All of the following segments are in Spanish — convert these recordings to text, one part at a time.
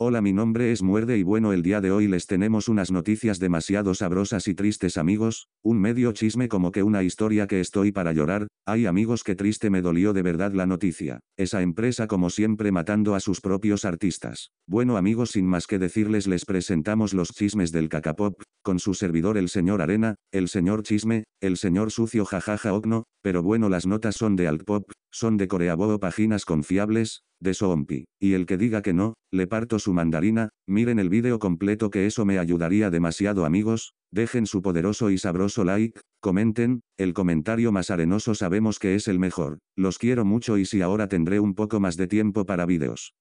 Hola mi nombre es Muerde y bueno el día de hoy les tenemos unas noticias demasiado sabrosas y tristes amigos, un medio chisme como que una historia que estoy para llorar, hay amigos que triste me dolió de verdad la noticia, esa empresa como siempre matando a sus propios artistas. Bueno amigos sin más que decirles les presentamos los chismes del cacapop, con su servidor el señor Arena, el señor Chisme, el señor Sucio jajaja Ogno, pero bueno las notas son de Altpop, son de Coreabo páginas confiables, de Soompi, y el que diga que no, le parto su mandarina, miren el vídeo completo que eso me ayudaría demasiado amigos, dejen su poderoso y sabroso like, comenten, el comentario más arenoso sabemos que es el mejor, los quiero mucho y si ahora tendré un poco más de tiempo para vídeos.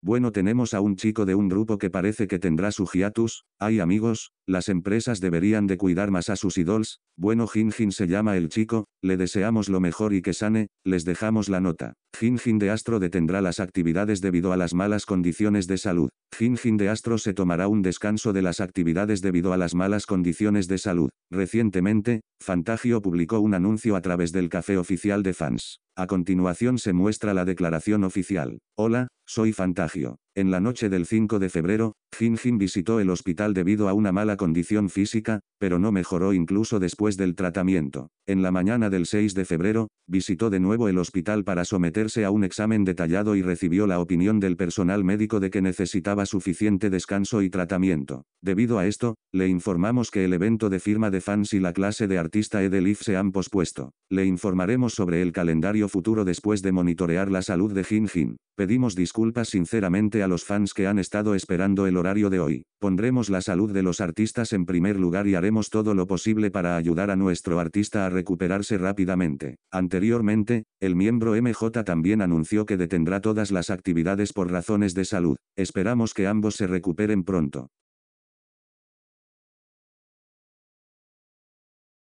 Bueno tenemos a un chico de un grupo que parece que tendrá su hiatus, hay amigos, las empresas deberían de cuidar más a sus idols, bueno Jinjin se llama el chico, le deseamos lo mejor y que sane, les dejamos la nota. Jinjin de Astro detendrá las actividades debido a las malas condiciones de salud. Jinjin de Astro se tomará un descanso de las actividades debido a las malas condiciones de salud. Recientemente, Fantagio publicó un anuncio a través del café oficial de fans. A continuación se muestra la declaración oficial. Hola, soy Fantagio. En la noche del 5 de febrero, Jin Jin visitó el hospital debido a una mala condición física, pero no mejoró incluso después del tratamiento. En la mañana del 6 de febrero, visitó de nuevo el hospital para someterse a un examen detallado y recibió la opinión del personal médico de que necesitaba suficiente descanso y tratamiento. Debido a esto, le informamos que el evento de firma de fans y la clase de artista Edelif se han pospuesto. Le informaremos sobre el calendario futuro después de monitorear la salud de Jin Jin. Pedimos disculpas sinceramente a a los fans que han estado esperando el horario de hoy. Pondremos la salud de los artistas en primer lugar y haremos todo lo posible para ayudar a nuestro artista a recuperarse rápidamente. Anteriormente, el miembro MJ también anunció que detendrá todas las actividades por razones de salud. Esperamos que ambos se recuperen pronto.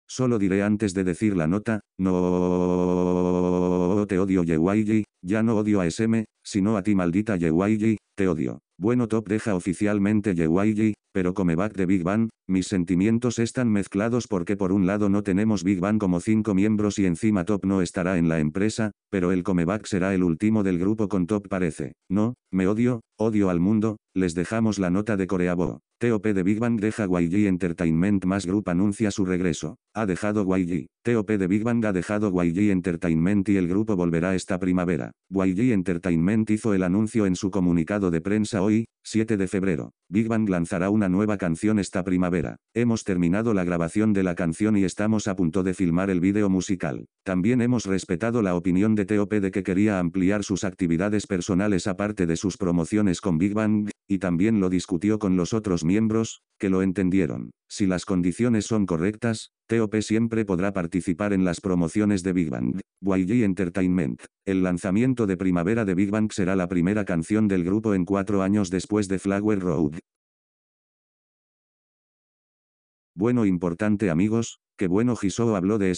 Solo diré antes de decir la nota, no te odio Yewaiji, ya no odio a SM, si no a ti maldita Yehuayi, te odio. Bueno Top deja oficialmente YG, pero comeback de Big Bang, mis sentimientos están mezclados porque por un lado no tenemos Big Bang como cinco miembros y encima Top no estará en la empresa, pero el comeback será el último del grupo con Top parece. No, me odio, odio al mundo, les dejamos la nota de Coreabo. TOP de Big Bang deja YG Entertainment más grupo anuncia su regreso. Ha dejado YG. TOP de Big Bang ha dejado YG Entertainment y el grupo volverá esta primavera. YG Entertainment hizo el anuncio en su comunicado de prensa hoy, 7 de febrero. Big Bang lanzará una nueva canción esta primavera. Hemos terminado la grabación de la canción y estamos a punto de filmar el video musical. También hemos respetado la opinión de TOP de que quería ampliar sus actividades personales aparte de sus promociones con Big Bang, y también lo discutió con los otros miembros, que lo entendieron. Si las condiciones son correctas, TOP siempre podrá participar en las promociones de Big Bang. YG Entertainment. El lanzamiento de primavera de Big Bang será la primera canción del grupo en cuatro años después de Flower Road. Bueno importante amigos, que bueno Jisoo habló de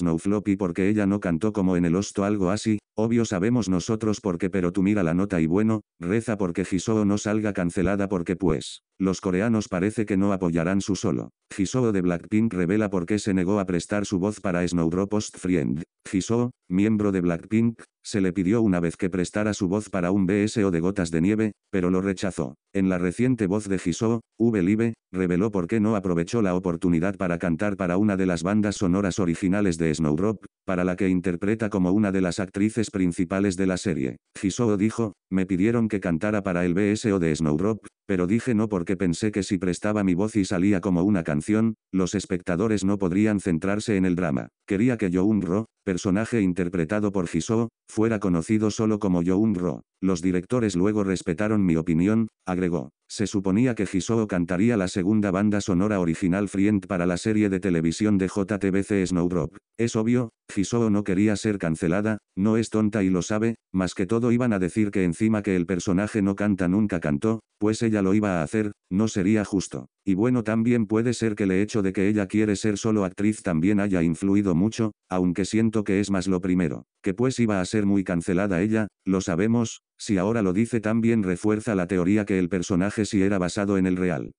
y porque ella no cantó como en el hosto algo así, Obvio sabemos nosotros por qué pero tú mira la nota y bueno, reza porque Jisoo no salga cancelada porque pues, los coreanos parece que no apoyarán su solo. Jisoo de Blackpink revela por qué se negó a prestar su voz para Snowdrop Post Friend. Jisoo, miembro de Blackpink, se le pidió una vez que prestara su voz para un BSO de Gotas de Nieve, pero lo rechazó. En la reciente voz de Jisoo, V-Live, reveló por qué no aprovechó la oportunidad para cantar para una de las bandas sonoras originales de Snowdrop, para la que interpreta como una de las actrices principales de la serie. Hisoo dijo, me pidieron que cantara para el BSO de Snowdrop, pero dije no porque pensé que si prestaba mi voz y salía como una canción, los espectadores no podrían centrarse en el drama. Quería que yo Ro, personaje interpretado por Hisoo, fuera conocido solo como yo Ro. Los directores luego respetaron mi opinión, agregó. Se suponía que Hisoo cantaría la segunda banda sonora original Friend para la serie de televisión de JTBC Snowdrop. Es obvio, Jisoo no quería ser cancelada, no es tonta y lo sabe, más que todo iban a decir que encima que el personaje no canta nunca cantó, pues ella lo iba a hacer, no sería justo. Y bueno también puede ser que el hecho de que ella quiere ser solo actriz también haya influido mucho, aunque siento que es más lo primero, que pues iba a ser muy cancelada ella, lo sabemos, si ahora lo dice también refuerza la teoría que el personaje sí era basado en el real.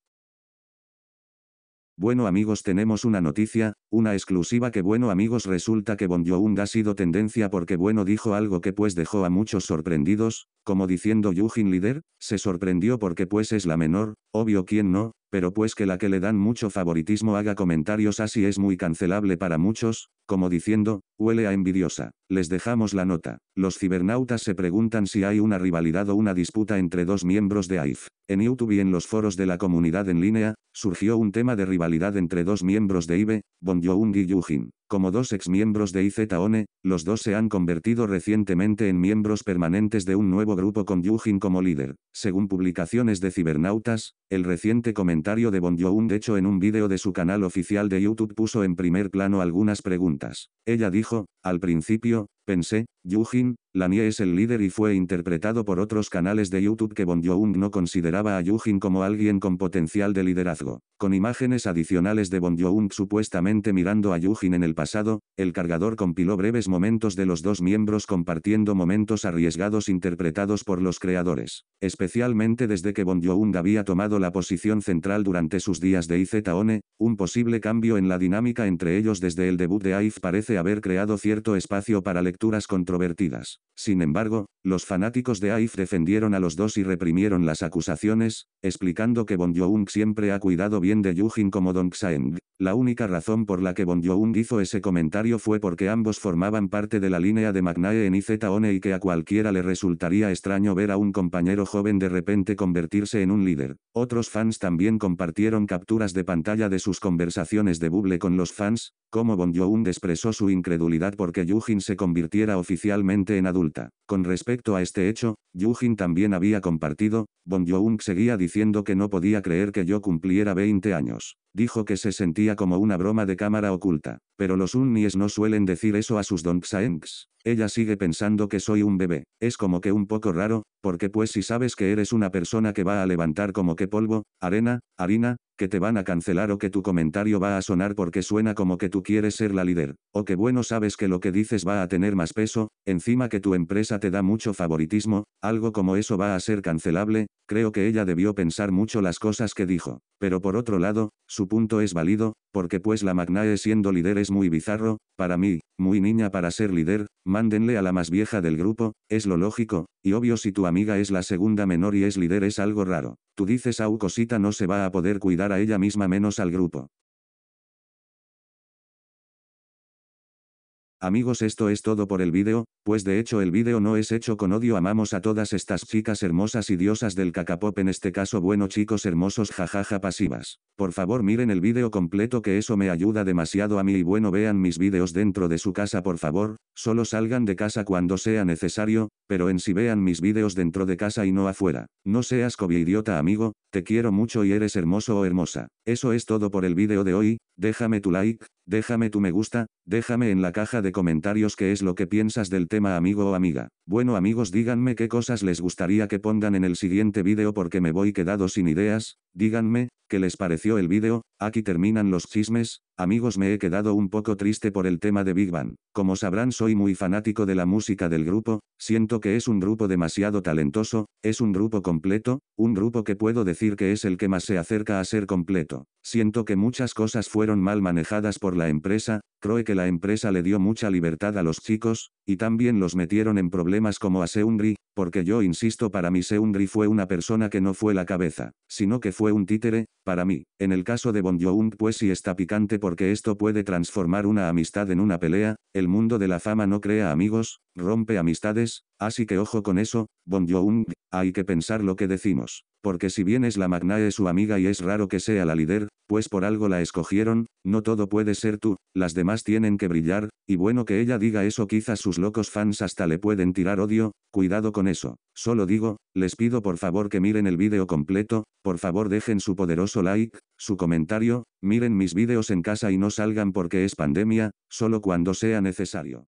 Bueno amigos tenemos una noticia, una exclusiva que bueno amigos resulta que Bon Joon ha sido tendencia porque bueno dijo algo que pues dejó a muchos sorprendidos, como diciendo Yujin líder, se sorprendió porque pues es la menor, obvio quien no, pero pues que la que le dan mucho favoritismo haga comentarios así es muy cancelable para muchos, como diciendo, huele a envidiosa. Les dejamos la nota. Los cibernautas se preguntan si hay una rivalidad o una disputa entre dos miembros de AIF. En YouTube y en los foros de la comunidad en línea, surgió un tema de rivalidad entre dos miembros de IBE, Bong Joon y yoo Como dos exmiembros de IZONE, los dos se han convertido recientemente en miembros permanentes de un nuevo grupo con yoo como líder. Según publicaciones de cibernautas, el reciente comentario de Bong de hecho en un vídeo de su canal oficial de YouTube puso en primer plano algunas preguntas. Ella dijo, al principio, pensé, Yujin, Lanie es el líder y fue interpretado por otros canales de YouTube que Bon no consideraba a Yujin como alguien con potencial de liderazgo. Con imágenes adicionales de Bon supuestamente mirando a Yujin en el pasado, el cargador compiló breves momentos de los dos miembros compartiendo momentos arriesgados interpretados por los creadores. Especialmente desde que Bon había tomado la posición central durante sus días de IZONE, un posible cambio en la dinámica entre ellos desde el debut de AIF parece haber creado cierto espacio para lecturas con controvertidas. Sin embargo, los fanáticos de AIF defendieron a los dos y reprimieron las acusaciones, explicando que Bon Joon siempre ha cuidado bien de Yujin como Dong La única razón por la que Bon Joon hizo ese comentario fue porque ambos formaban parte de la línea de Magnae en IZONE y que a cualquiera le resultaría extraño ver a un compañero joven de repente convertirse en un líder. Otros fans también compartieron capturas de pantalla de sus conversaciones de buble con los fans, como Bon Joon expresó su incredulidad porque Yujin se convirtiera oficialmente oficialmente en adulta. Con respecto a este hecho, Yujin también había compartido, Bon Young seguía diciendo que no podía creer que yo cumpliera 20 años. Dijo que se sentía como una broma de cámara oculta. Pero los unnies no suelen decir eso a sus donksaengs. Ella sigue pensando que soy un bebé. Es como que un poco raro, porque pues si sabes que eres una persona que va a levantar como que polvo, arena, harina, que te van a cancelar o que tu comentario va a sonar porque suena como que tú quieres ser la líder, o que bueno sabes que lo que dices va a tener más peso, encima que tu empresa te da mucho favoritismo, algo como eso va a ser cancelable, creo que ella debió pensar mucho las cosas que dijo. Pero por otro lado, punto es válido, porque pues la Magnae siendo líder es muy bizarro, para mí, muy niña para ser líder, mándenle a la más vieja del grupo, es lo lógico, y obvio si tu amiga es la segunda menor y es líder es algo raro. Tú dices au cosita no se va a poder cuidar a ella misma menos al grupo. Amigos esto es todo por el vídeo, pues de hecho el vídeo no es hecho con odio amamos a todas estas chicas hermosas y diosas del cacapop en este caso bueno chicos hermosos jajaja pasivas. Por favor miren el vídeo completo que eso me ayuda demasiado a mí y bueno vean mis vídeos dentro de su casa por favor, solo salgan de casa cuando sea necesario, pero en si sí vean mis vídeos dentro de casa y no afuera. No seas idiota amigo, te quiero mucho y eres hermoso o hermosa. Eso es todo por el vídeo de hoy, déjame tu like, Déjame tu me gusta, déjame en la caja de comentarios qué es lo que piensas del tema amigo o amiga. Bueno amigos díganme qué cosas les gustaría que pongan en el siguiente vídeo porque me voy quedado sin ideas, díganme, qué les pareció el vídeo, aquí terminan los chismes, amigos me he quedado un poco triste por el tema de Big Bang. Como sabrán soy muy fanático de la música del grupo, siento que es un grupo demasiado talentoso, es un grupo completo, un grupo que puedo decir que es el que más se acerca a ser completo. Siento que muchas cosas fueron mal manejadas por la empresa, Creo que la empresa le dio mucha libertad a los chicos, y también los metieron en problemas como a Seungri, porque yo insisto para mí Seungri fue una persona que no fue la cabeza, sino que fue un títere, para mí, en el caso de Bon pues sí está picante porque esto puede transformar una amistad en una pelea, el mundo de la fama no crea amigos, rompe amistades, así que ojo con eso, Bon hay que pensar lo que decimos. Porque si bien es la Magnae su amiga y es raro que sea la líder, pues por algo la escogieron, no todo puede ser tú, las demás tienen que brillar, y bueno que ella diga eso quizás sus locos fans hasta le pueden tirar odio, cuidado con eso. Solo digo, les pido por favor que miren el vídeo completo, por favor dejen su poderoso like, su comentario, miren mis vídeos en casa y no salgan porque es pandemia, solo cuando sea necesario.